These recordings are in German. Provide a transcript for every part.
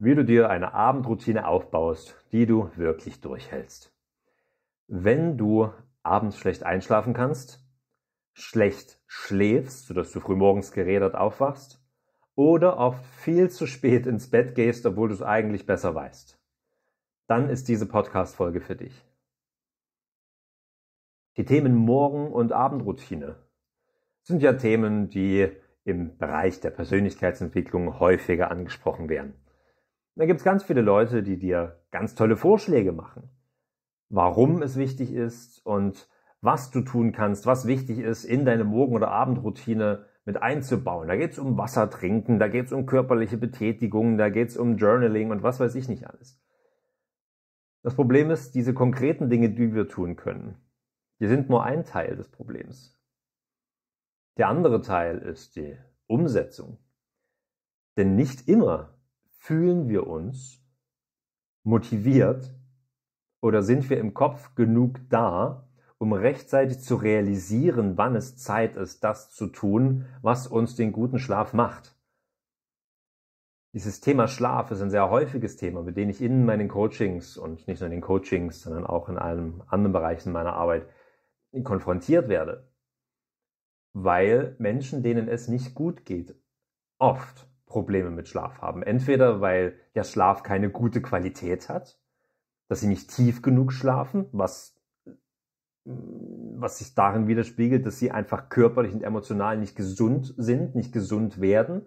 wie du dir eine Abendroutine aufbaust, die du wirklich durchhältst. Wenn du abends schlecht einschlafen kannst, schlecht schläfst, sodass du frühmorgens gerädert aufwachst, oder oft viel zu spät ins Bett gehst, obwohl du es eigentlich besser weißt, dann ist diese Podcast-Folge für dich. Die Themen Morgen- und Abendroutine sind ja Themen, die im Bereich der Persönlichkeitsentwicklung häufiger angesprochen werden. Da gibt es ganz viele Leute, die dir ganz tolle Vorschläge machen, warum es wichtig ist und was du tun kannst, was wichtig ist, in deine Morgen- oder Abendroutine mit einzubauen. Da geht es um Wasser trinken, da geht es um körperliche Betätigung, da geht es um Journaling und was weiß ich nicht alles. Das Problem ist, diese konkreten Dinge, die wir tun können, die sind nur ein Teil des Problems. Der andere Teil ist die Umsetzung. Denn nicht immer Fühlen wir uns motiviert oder sind wir im Kopf genug da, um rechtzeitig zu realisieren, wann es Zeit ist, das zu tun, was uns den guten Schlaf macht? Dieses Thema Schlaf ist ein sehr häufiges Thema, mit dem ich in meinen Coachings und nicht nur in den Coachings, sondern auch in allen anderen Bereichen meiner Arbeit konfrontiert werde. Weil Menschen, denen es nicht gut geht, oft Probleme mit Schlaf haben. Entweder weil der Schlaf keine gute Qualität hat, dass sie nicht tief genug schlafen, was, was sich darin widerspiegelt, dass sie einfach körperlich und emotional nicht gesund sind, nicht gesund werden,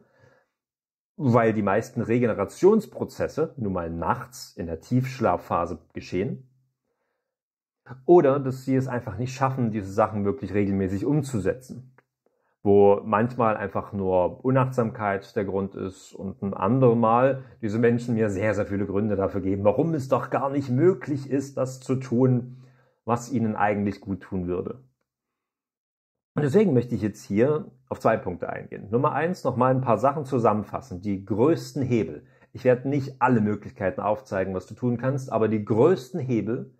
weil die meisten Regenerationsprozesse nun mal nachts in der Tiefschlafphase geschehen. Oder dass sie es einfach nicht schaffen, diese Sachen wirklich regelmäßig umzusetzen wo manchmal einfach nur Unachtsamkeit der Grund ist und ein andermal diese Menschen mir sehr, sehr viele Gründe dafür geben, warum es doch gar nicht möglich ist, das zu tun, was ihnen eigentlich gut tun würde. Und deswegen möchte ich jetzt hier auf zwei Punkte eingehen. Nummer eins, nochmal ein paar Sachen zusammenfassen. Die größten Hebel. Ich werde nicht alle Möglichkeiten aufzeigen, was du tun kannst, aber die größten Hebel,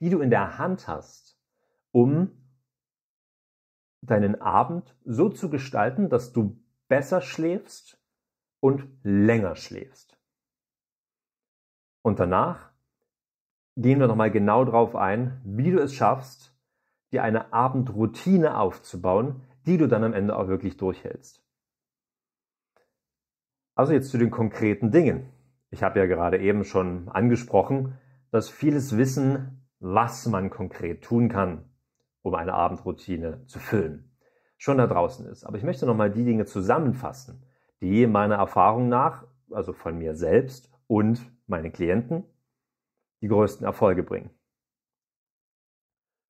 die du in der Hand hast, um deinen Abend so zu gestalten, dass du besser schläfst und länger schläfst. Und danach gehen wir nochmal genau drauf ein, wie du es schaffst, dir eine Abendroutine aufzubauen, die du dann am Ende auch wirklich durchhältst. Also jetzt zu den konkreten Dingen. Ich habe ja gerade eben schon angesprochen, dass vieles Wissen, was man konkret tun kann, um eine Abendroutine zu füllen, schon da draußen ist. Aber ich möchte nochmal die Dinge zusammenfassen, die meiner Erfahrung nach, also von mir selbst und meinen Klienten, die größten Erfolge bringen.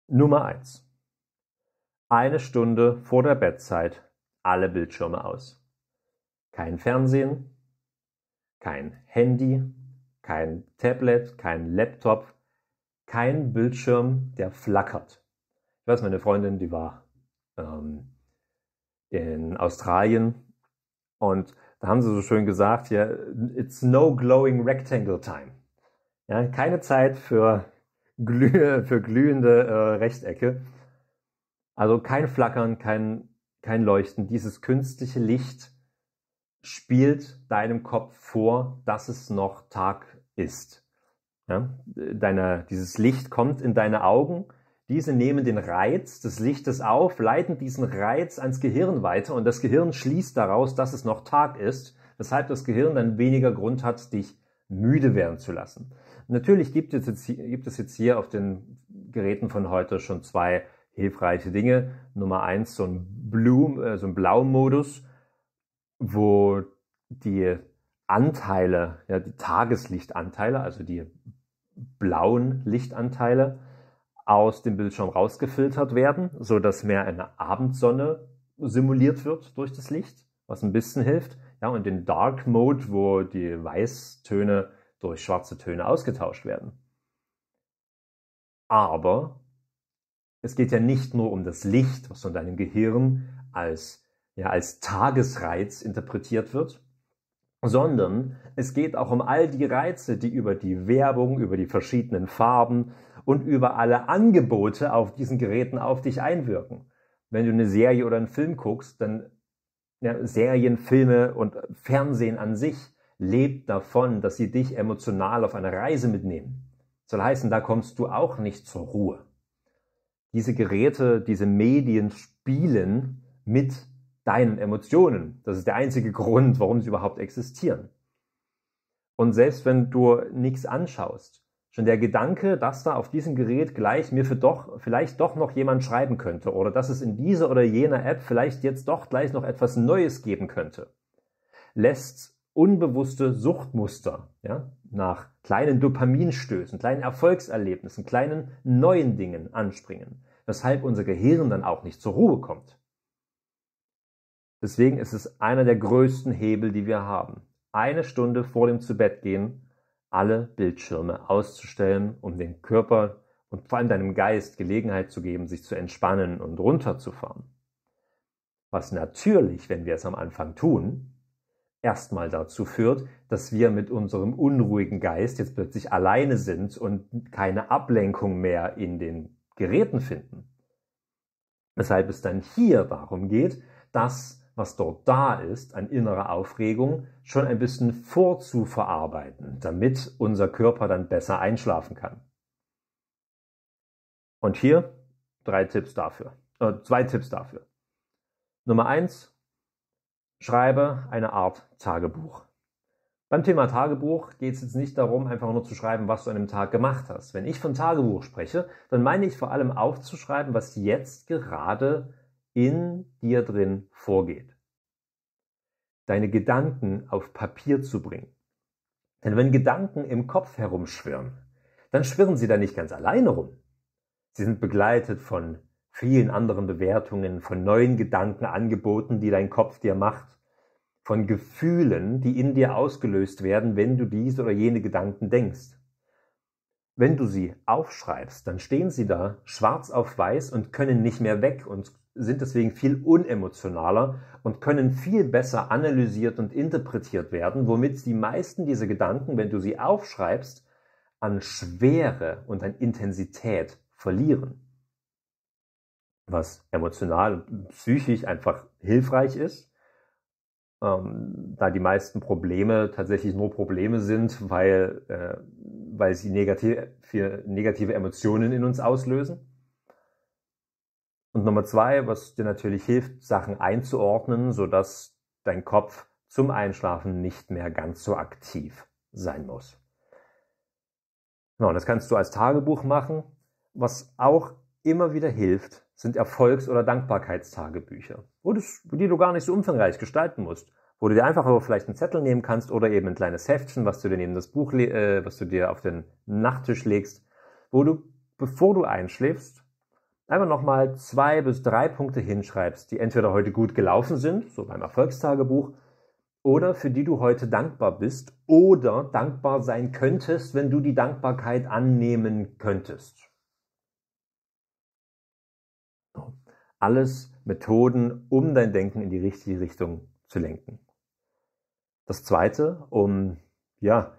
Nummer eins: Eine Stunde vor der Bettzeit alle Bildschirme aus. Kein Fernsehen, kein Handy, kein Tablet, kein Laptop, kein Bildschirm, der flackert weiß meine Freundin, die war ähm, in Australien und da haben sie so schön gesagt, ja, it's no glowing rectangle time. Ja, keine Zeit für, glüh für glühende äh, Rechtecke. Also kein Flackern, kein, kein Leuchten. Dieses künstliche Licht spielt deinem Kopf vor, dass es noch Tag ist. Ja? Deine, dieses Licht kommt in deine Augen diese nehmen den Reiz des Lichtes auf, leiten diesen Reiz ans Gehirn weiter und das Gehirn schließt daraus, dass es noch Tag ist, weshalb das Gehirn dann weniger Grund hat, dich müde werden zu lassen. Natürlich gibt es jetzt, gibt es jetzt hier auf den Geräten von heute schon zwei hilfreiche Dinge. Nummer eins, so ein, Blue, äh, so ein Blau-Modus, wo die Anteile, ja, die Tageslichtanteile, also die blauen Lichtanteile, aus dem Bildschirm rausgefiltert werden, so dass mehr eine Abendsonne simuliert wird durch das Licht, was ein bisschen hilft. Ja, und den Dark Mode, wo die Weißtöne durch schwarze Töne ausgetauscht werden. Aber es geht ja nicht nur um das Licht, was von deinem Gehirn als, ja, als Tagesreiz interpretiert wird, sondern es geht auch um all die Reize, die über die Werbung, über die verschiedenen Farben, und über alle Angebote auf diesen Geräten auf dich einwirken. Wenn du eine Serie oder einen Film guckst, dann ja, Serien, Filme und Fernsehen an sich lebt davon, dass sie dich emotional auf eine Reise mitnehmen. Das soll heißen, da kommst du auch nicht zur Ruhe. Diese Geräte, diese Medien spielen mit deinen Emotionen. Das ist der einzige Grund, warum sie überhaupt existieren. Und selbst wenn du nichts anschaust, Schon der Gedanke, dass da auf diesem Gerät gleich mir für doch, vielleicht doch noch jemand schreiben könnte oder dass es in dieser oder jener App vielleicht jetzt doch gleich noch etwas Neues geben könnte, lässt unbewusste Suchtmuster ja, nach kleinen Dopaminstößen, kleinen Erfolgserlebnissen, kleinen neuen Dingen anspringen, weshalb unser Gehirn dann auch nicht zur Ruhe kommt. Deswegen ist es einer der größten Hebel, die wir haben. Eine Stunde vor dem Zubettgehen alle Bildschirme auszustellen, um dem Körper und vor allem deinem Geist Gelegenheit zu geben, sich zu entspannen und runterzufahren. Was natürlich, wenn wir es am Anfang tun, erstmal dazu führt, dass wir mit unserem unruhigen Geist jetzt plötzlich alleine sind und keine Ablenkung mehr in den Geräten finden. Weshalb es dann hier darum geht, dass was dort da ist, an innerer Aufregung, schon ein bisschen vorzuverarbeiten, damit unser Körper dann besser einschlafen kann. Und hier drei Tipps dafür, äh, zwei Tipps dafür. Nummer eins, schreibe eine Art Tagebuch. Beim Thema Tagebuch geht es jetzt nicht darum, einfach nur zu schreiben, was du an dem Tag gemacht hast. Wenn ich von Tagebuch spreche, dann meine ich vor allem aufzuschreiben, was jetzt gerade in dir drin vorgeht. Deine Gedanken auf Papier zu bringen. Denn wenn Gedanken im Kopf herumschwirren, dann schwirren sie da nicht ganz alleine rum. Sie sind begleitet von vielen anderen Bewertungen, von neuen Gedankenangeboten, die dein Kopf dir macht, von Gefühlen, die in dir ausgelöst werden, wenn du diese oder jene Gedanken denkst. Wenn du sie aufschreibst, dann stehen sie da schwarz auf weiß und können nicht mehr weg und sind deswegen viel unemotionaler und können viel besser analysiert und interpretiert werden, womit die meisten dieser Gedanken, wenn du sie aufschreibst, an Schwere und an Intensität verlieren. Was emotional und psychisch einfach hilfreich ist, ähm, da die meisten Probleme tatsächlich nur Probleme sind, weil, äh, weil sie negative, negative Emotionen in uns auslösen. Und Nummer zwei, was dir natürlich hilft, Sachen einzuordnen, sodass dein Kopf zum Einschlafen nicht mehr ganz so aktiv sein muss. Genau, das kannst du als Tagebuch machen. Was auch immer wieder hilft, sind Erfolgs- oder Dankbarkeitstagebücher, wo, die du gar nicht so umfangreich gestalten musst, wo du dir einfach aber vielleicht einen Zettel nehmen kannst oder eben ein kleines Heftchen, was du dir neben das Buch, äh, was du dir auf den Nachttisch legst, wo du, bevor du einschläfst, einfach nochmal zwei bis drei Punkte hinschreibst, die entweder heute gut gelaufen sind, so beim Erfolgstagebuch, oder für die du heute dankbar bist oder dankbar sein könntest, wenn du die Dankbarkeit annehmen könntest. alles Methoden, um dein Denken in die richtige Richtung zu lenken. Das zweite, um, ja,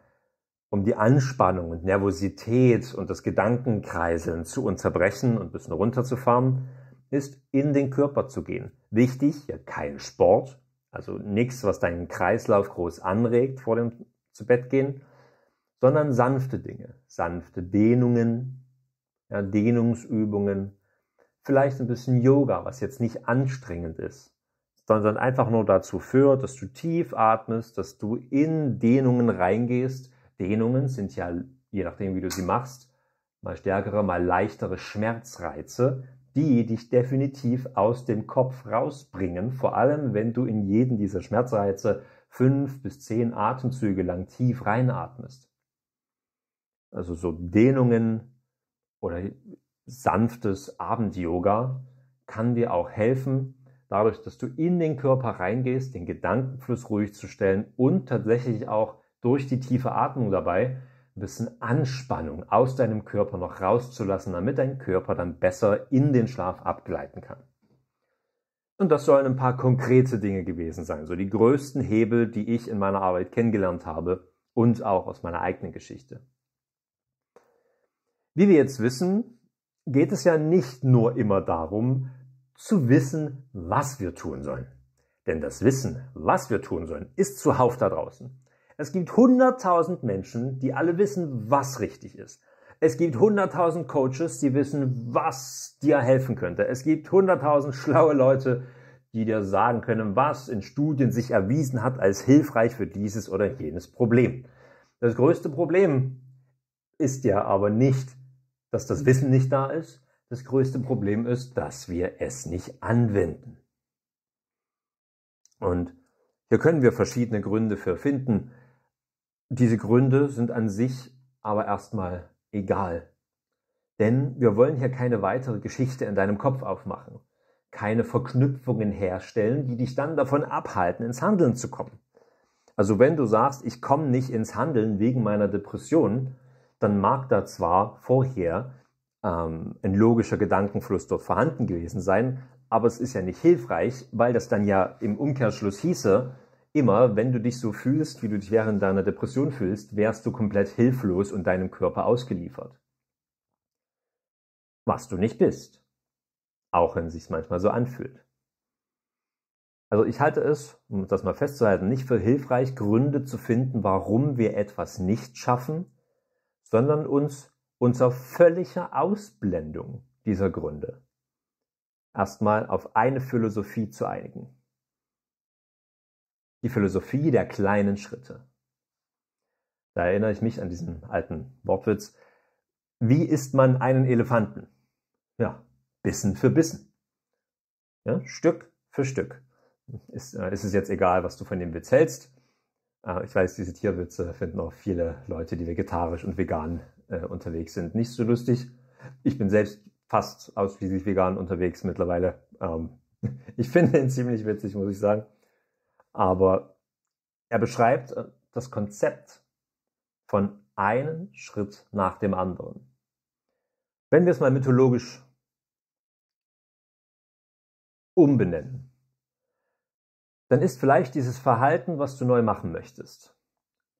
um die Anspannung und Nervosität und das Gedankenkreiseln zu unterbrechen und ein bisschen runterzufahren, ist in den Körper zu gehen. Wichtig, ja, kein Sport, also nichts, was deinen Kreislauf groß anregt vor dem zu Bett gehen, sondern sanfte Dinge, sanfte Dehnungen, ja, Dehnungsübungen, Vielleicht ein bisschen Yoga, was jetzt nicht anstrengend ist, sondern einfach nur dazu führt, dass du tief atmest, dass du in Dehnungen reingehst. Dehnungen sind ja, je nachdem, wie du sie machst, mal stärkere, mal leichtere Schmerzreize, die dich definitiv aus dem Kopf rausbringen, vor allem wenn du in jeden dieser Schmerzreize fünf bis zehn Atemzüge lang tief reinatmest. Also so Dehnungen oder sanftes Abend-Yoga kann dir auch helfen, dadurch, dass du in den Körper reingehst, den Gedankenfluss ruhig zu stellen und tatsächlich auch durch die tiefe Atmung dabei ein bisschen Anspannung aus deinem Körper noch rauszulassen, damit dein Körper dann besser in den Schlaf abgleiten kann. Und das sollen ein paar konkrete Dinge gewesen sein, so die größten Hebel, die ich in meiner Arbeit kennengelernt habe und auch aus meiner eigenen Geschichte. Wie wir jetzt wissen, geht es ja nicht nur immer darum, zu wissen, was wir tun sollen. Denn das Wissen, was wir tun sollen, ist zuhauf da draußen. Es gibt 100.000 Menschen, die alle wissen, was richtig ist. Es gibt 100.000 Coaches, die wissen, was dir helfen könnte. Es gibt 100.000 schlaue Leute, die dir sagen können, was in Studien sich erwiesen hat als hilfreich für dieses oder jenes Problem. Das größte Problem ist ja aber nicht, dass das Wissen nicht da ist. Das größte Problem ist, dass wir es nicht anwenden. Und hier können wir verschiedene Gründe für finden. Diese Gründe sind an sich aber erstmal egal. Denn wir wollen hier keine weitere Geschichte in deinem Kopf aufmachen, keine Verknüpfungen herstellen, die dich dann davon abhalten, ins Handeln zu kommen. Also wenn du sagst, ich komme nicht ins Handeln wegen meiner Depression, dann mag da zwar vorher ähm, ein logischer Gedankenfluss dort vorhanden gewesen sein, aber es ist ja nicht hilfreich, weil das dann ja im Umkehrschluss hieße, immer wenn du dich so fühlst, wie du dich während deiner Depression fühlst, wärst du komplett hilflos und deinem Körper ausgeliefert. Was du nicht bist, auch wenn es sich manchmal so anfühlt. Also ich halte es, um das mal festzuhalten, nicht für hilfreich, Gründe zu finden, warum wir etwas nicht schaffen, sondern uns unser völliger Ausblendung dieser Gründe erstmal auf eine Philosophie zu einigen. Die Philosophie der kleinen Schritte. Da erinnere ich mich an diesen alten Wortwitz. Wie isst man einen Elefanten? Ja, Bissen für Bissen. Ja, Stück für Stück. Ist, äh, ist es jetzt egal, was du von dem Witz hältst? Ah, ich weiß, diese Tierwitze finden auch viele Leute, die vegetarisch und vegan äh, unterwegs sind, nicht so lustig. Ich bin selbst fast ausschließlich vegan unterwegs mittlerweile. Ähm, ich finde ihn ziemlich witzig, muss ich sagen. Aber er beschreibt äh, das Konzept von einem Schritt nach dem anderen. Wenn wir es mal mythologisch umbenennen, dann ist vielleicht dieses Verhalten, was du neu machen möchtest,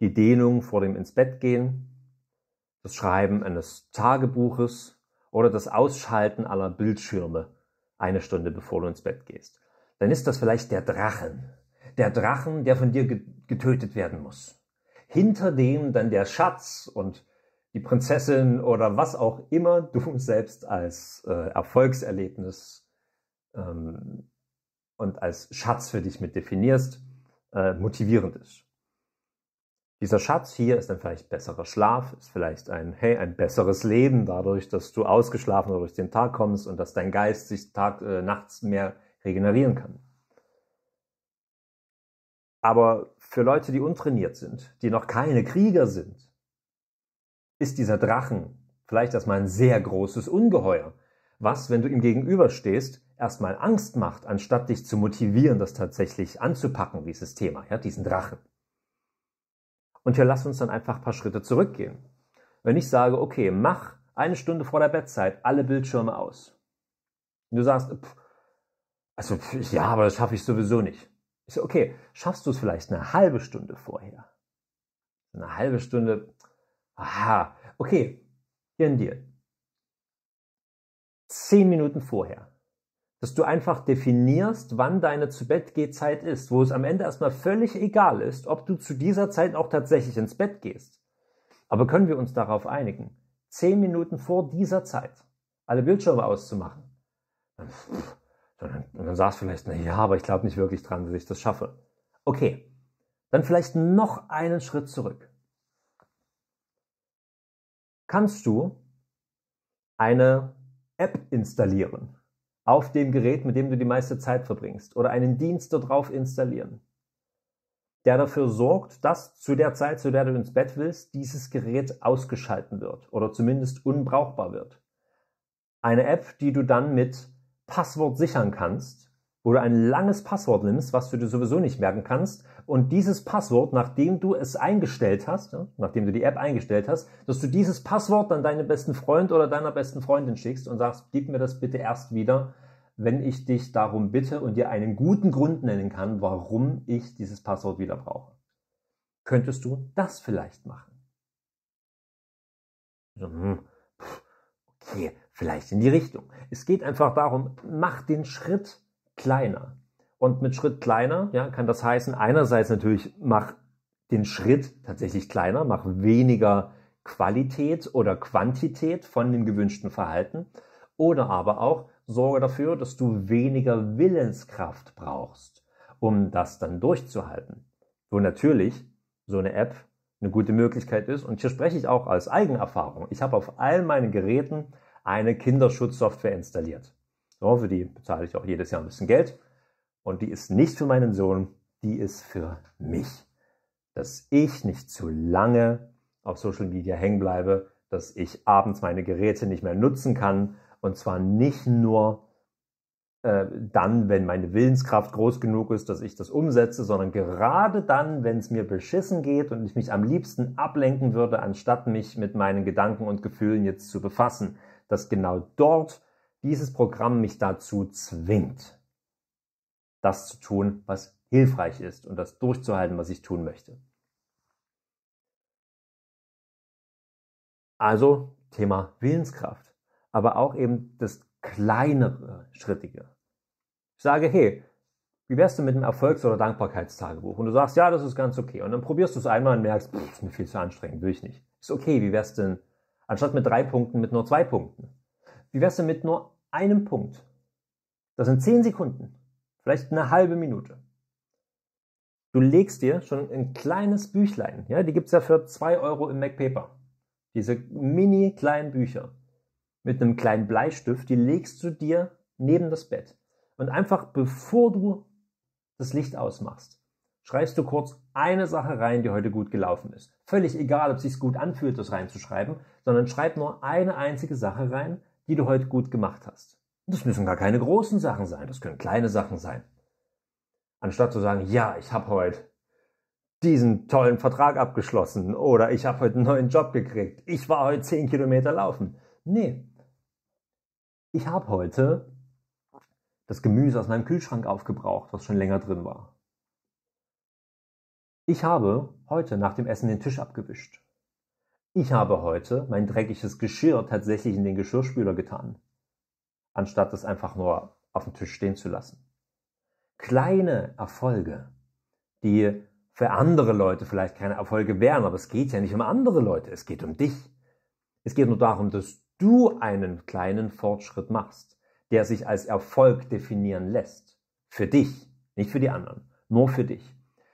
die Dehnung vor dem ins Bett gehen, das Schreiben eines Tagebuches oder das Ausschalten aller Bildschirme eine Stunde bevor du ins Bett gehst, dann ist das vielleicht der Drachen, der Drachen, der von dir getötet werden muss. Hinter dem dann der Schatz und die Prinzessin oder was auch immer du selbst als äh, Erfolgserlebnis ähm, und als Schatz für dich mit definierst, äh, motivierend ist. Dieser Schatz hier ist dann vielleicht besserer Schlaf, ist vielleicht ein, hey, ein besseres Leben dadurch, dass du ausgeschlafen durch den Tag kommst und dass dein Geist sich Tag, äh, nachts mehr regenerieren kann. Aber für Leute, die untrainiert sind, die noch keine Krieger sind, ist dieser Drachen vielleicht erstmal ein sehr großes Ungeheuer. Was, wenn du ihm gegenüberstehst, erstmal Angst macht, anstatt dich zu motivieren, das tatsächlich anzupacken, dieses Thema, ja, diesen Drachen. Und hier lass uns dann einfach ein paar Schritte zurückgehen. Wenn ich sage, okay, mach eine Stunde vor der Bettzeit alle Bildschirme aus. Und du sagst, pff, also pff, ja, aber das schaffe ich sowieso nicht. Ich so, okay, schaffst du es vielleicht eine halbe Stunde vorher? Eine halbe Stunde, aha, okay, hier ein Deal. Zehn Minuten vorher dass du einfach definierst, wann deine zu Bett Zeit ist, wo es am Ende erstmal völlig egal ist, ob du zu dieser Zeit auch tatsächlich ins Bett gehst. Aber können wir uns darauf einigen, zehn Minuten vor dieser Zeit alle Bildschirme auszumachen? Und dann sagst du vielleicht, na ja, aber ich glaube nicht wirklich dran, dass ich das schaffe. Okay, dann vielleicht noch einen Schritt zurück. Kannst du eine App installieren? auf dem Gerät, mit dem du die meiste Zeit verbringst oder einen Dienst darauf installieren, der dafür sorgt, dass zu der Zeit, zu der du ins Bett willst, dieses Gerät ausgeschalten wird oder zumindest unbrauchbar wird. Eine App, die du dann mit Passwort sichern kannst, wo du ein langes Passwort nimmst, was du dir sowieso nicht merken kannst, und dieses Passwort, nachdem du es eingestellt hast, ja, nachdem du die App eingestellt hast, dass du dieses Passwort dann deinem besten Freund oder deiner besten Freundin schickst und sagst, gib mir das bitte erst wieder, wenn ich dich darum bitte und dir einen guten Grund nennen kann, warum ich dieses Passwort wieder brauche. Könntest du das vielleicht machen? Hm, okay, vielleicht in die Richtung. Es geht einfach darum, mach den Schritt kleiner. Und mit Schritt kleiner ja, kann das heißen, einerseits natürlich, mach den Schritt tatsächlich kleiner, mach weniger Qualität oder Quantität von dem gewünschten Verhalten. Oder aber auch, sorge dafür, dass du weniger Willenskraft brauchst, um das dann durchzuhalten. Wo natürlich so eine App eine gute Möglichkeit ist. Und hier spreche ich auch als Eigenerfahrung. Ich habe auf all meinen Geräten eine Kinderschutzsoftware installiert. So, für die bezahle ich auch jedes Jahr ein bisschen Geld. Und die ist nicht für meinen Sohn, die ist für mich. Dass ich nicht zu lange auf Social Media hängen bleibe, dass ich abends meine Geräte nicht mehr nutzen kann, und zwar nicht nur äh, dann, wenn meine Willenskraft groß genug ist, dass ich das umsetze, sondern gerade dann, wenn es mir beschissen geht und ich mich am liebsten ablenken würde, anstatt mich mit meinen Gedanken und Gefühlen jetzt zu befassen, dass genau dort dieses Programm mich dazu zwingt, das zu tun, was hilfreich ist und das durchzuhalten, was ich tun möchte. Also Thema Willenskraft aber auch eben das kleinere, schrittige. Ich sage, hey, wie wärst du mit einem Erfolgs- oder Dankbarkeitstagebuch? Und du sagst, ja, das ist ganz okay. Und dann probierst du es einmal und merkst, pff, ist mir viel zu anstrengend, will ich nicht. Ist okay, wie wärst du denn, anstatt mit drei Punkten, mit nur zwei Punkten? Wie wärst du mit nur einem Punkt? Das sind zehn Sekunden, vielleicht eine halbe Minute. Du legst dir schon ein kleines Büchlein, ja, die gibt's ja für zwei Euro im MacPaper. Diese mini kleinen Bücher mit einem kleinen Bleistift, die legst du dir neben das Bett. Und einfach bevor du das Licht ausmachst, schreibst du kurz eine Sache rein, die heute gut gelaufen ist. Völlig egal, ob es sich gut anfühlt, das reinzuschreiben, sondern schreib nur eine einzige Sache rein, die du heute gut gemacht hast. Das müssen gar keine großen Sachen sein, das können kleine Sachen sein. Anstatt zu sagen, ja, ich habe heute diesen tollen Vertrag abgeschlossen oder ich habe heute einen neuen Job gekriegt, ich war heute zehn Kilometer laufen. Nee, ich habe heute das Gemüse aus meinem Kühlschrank aufgebraucht, was schon länger drin war. Ich habe heute nach dem Essen den Tisch abgewischt. Ich habe heute mein dreckiges Geschirr tatsächlich in den Geschirrspüler getan, anstatt es einfach nur auf dem Tisch stehen zu lassen. Kleine Erfolge, die für andere Leute vielleicht keine Erfolge wären, aber es geht ja nicht um andere Leute, es geht um dich. Es geht nur darum, dass du einen kleinen Fortschritt machst, der sich als Erfolg definieren lässt. Für dich, nicht für die anderen, nur für dich.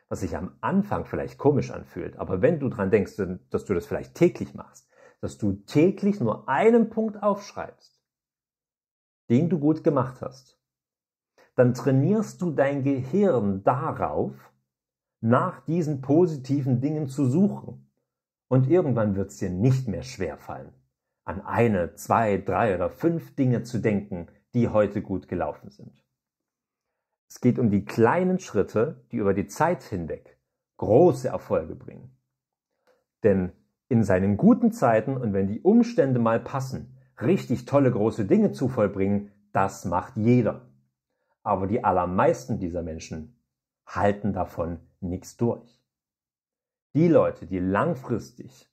Was sich am Anfang vielleicht komisch anfühlt, aber wenn du dran denkst, dass du das vielleicht täglich machst, dass du täglich nur einen Punkt aufschreibst, den du gut gemacht hast, dann trainierst du dein Gehirn darauf, nach diesen positiven Dingen zu suchen. Und irgendwann wird es dir nicht mehr schwer fallen an eine, zwei, drei oder fünf Dinge zu denken, die heute gut gelaufen sind. Es geht um die kleinen Schritte, die über die Zeit hinweg große Erfolge bringen. Denn in seinen guten Zeiten und wenn die Umstände mal passen, richtig tolle große Dinge zu vollbringen, das macht jeder. Aber die allermeisten dieser Menschen halten davon nichts durch. Die Leute, die langfristig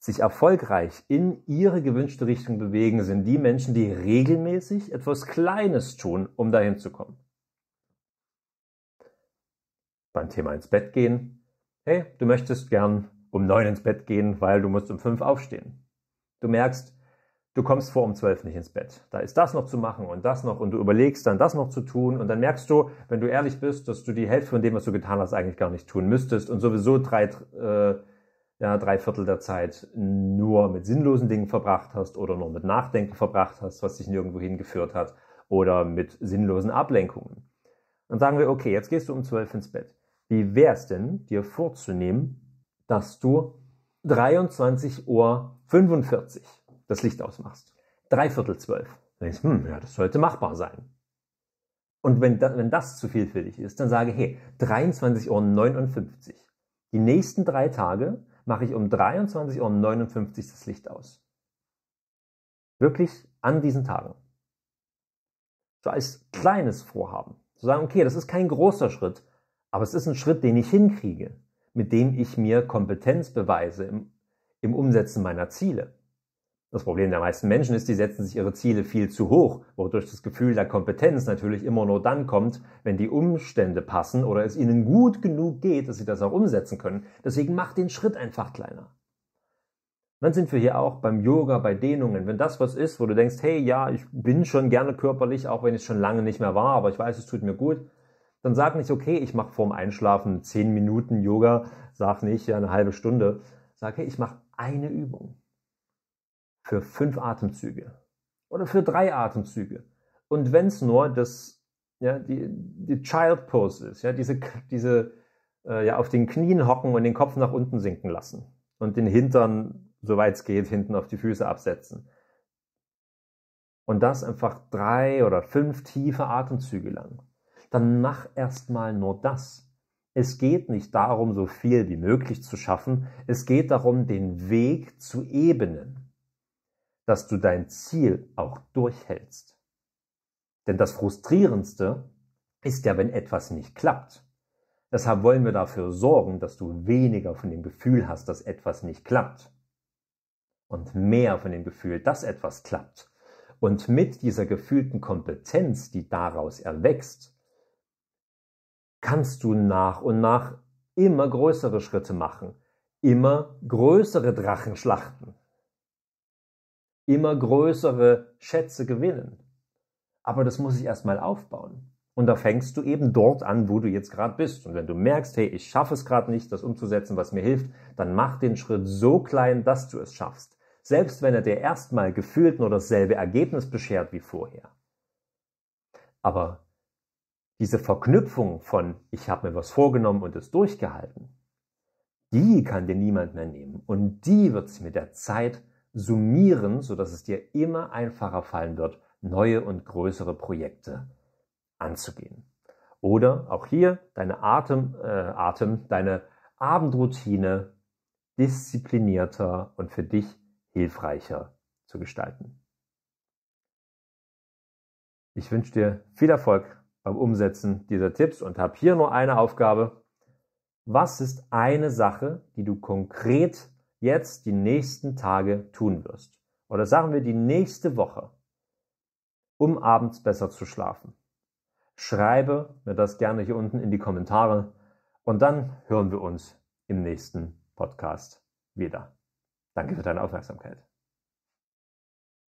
sich erfolgreich in ihre gewünschte Richtung bewegen, sind die Menschen, die regelmäßig etwas Kleines tun, um dahin zu kommen. Beim Thema ins Bett gehen. Hey, du möchtest gern um neun ins Bett gehen, weil du musst um fünf aufstehen. Du merkst, du kommst vor um zwölf nicht ins Bett. Da ist das noch zu machen und das noch und du überlegst dann das noch zu tun und dann merkst du, wenn du ehrlich bist, dass du die Hälfte von dem, was du getan hast, eigentlich gar nicht tun müsstest und sowieso drei äh, ja, drei Viertel der Zeit nur mit sinnlosen Dingen verbracht hast oder nur mit Nachdenken verbracht hast, was dich nirgendwo hingeführt hat oder mit sinnlosen Ablenkungen. Dann sagen wir, okay, jetzt gehst du um zwölf ins Bett. Wie wär's denn, dir vorzunehmen, dass du 23.45 Uhr das Licht ausmachst? Dreiviertel zwölf. Dann denkst, du, hm, ja, das sollte machbar sein. Und wenn, da, wenn das zu viel für dich ist, dann sage, hey, 23.59 Uhr. Die nächsten drei Tage mache ich um 23.59 Uhr das Licht aus. Wirklich an diesen Tagen. So als kleines Vorhaben. Zu sagen, okay, das ist kein großer Schritt, aber es ist ein Schritt, den ich hinkriege, mit dem ich mir Kompetenz beweise im, im Umsetzen meiner Ziele. Das Problem der meisten Menschen ist, die setzen sich ihre Ziele viel zu hoch, wodurch das Gefühl der Kompetenz natürlich immer nur dann kommt, wenn die Umstände passen oder es ihnen gut genug geht, dass sie das auch umsetzen können. Deswegen macht den Schritt einfach kleiner. Dann sind wir hier auch beim Yoga, bei Dehnungen. Wenn das was ist, wo du denkst, hey, ja, ich bin schon gerne körperlich, auch wenn ich schon lange nicht mehr war, aber ich weiß, es tut mir gut, dann sag nicht, okay, ich mache vorm Einschlafen 10 Minuten Yoga, sag nicht ja, eine halbe Stunde, sag, hey, ich mache eine Übung für fünf Atemzüge oder für drei Atemzüge. Und wenn es nur das, ja, die, die Child Pose ist, ja, diese, diese äh, ja, auf den Knien hocken und den Kopf nach unten sinken lassen und den Hintern, soweit es geht, hinten auf die Füße absetzen. Und das einfach drei oder fünf tiefe Atemzüge lang. Dann mach erstmal nur das. Es geht nicht darum, so viel wie möglich zu schaffen. Es geht darum, den Weg zu ebenen dass du dein Ziel auch durchhältst. Denn das Frustrierendste ist ja, wenn etwas nicht klappt. Deshalb wollen wir dafür sorgen, dass du weniger von dem Gefühl hast, dass etwas nicht klappt. Und mehr von dem Gefühl, dass etwas klappt. Und mit dieser gefühlten Kompetenz, die daraus erwächst, kannst du nach und nach immer größere Schritte machen, immer größere Drachen schlachten immer größere Schätze gewinnen. Aber das muss ich erstmal aufbauen. Und da fängst du eben dort an, wo du jetzt gerade bist. Und wenn du merkst, hey, ich schaffe es gerade nicht, das umzusetzen, was mir hilft, dann mach den Schritt so klein, dass du es schaffst. Selbst wenn er dir erstmal gefühlt nur dasselbe Ergebnis beschert wie vorher. Aber diese Verknüpfung von ich habe mir was vorgenommen und es durchgehalten, die kann dir niemand mehr nehmen und die wird sich mit der Zeit summieren, sodass es dir immer einfacher fallen wird, neue und größere Projekte anzugehen. Oder auch hier deine Atem, äh, Atem, deine Abendroutine disziplinierter und für dich hilfreicher zu gestalten. Ich wünsche dir viel Erfolg beim Umsetzen dieser Tipps und habe hier nur eine Aufgabe. Was ist eine Sache, die du konkret jetzt die nächsten Tage tun wirst. Oder sagen wir die nächste Woche, um abends besser zu schlafen. Schreibe mir das gerne hier unten in die Kommentare und dann hören wir uns im nächsten Podcast wieder. Danke für deine Aufmerksamkeit.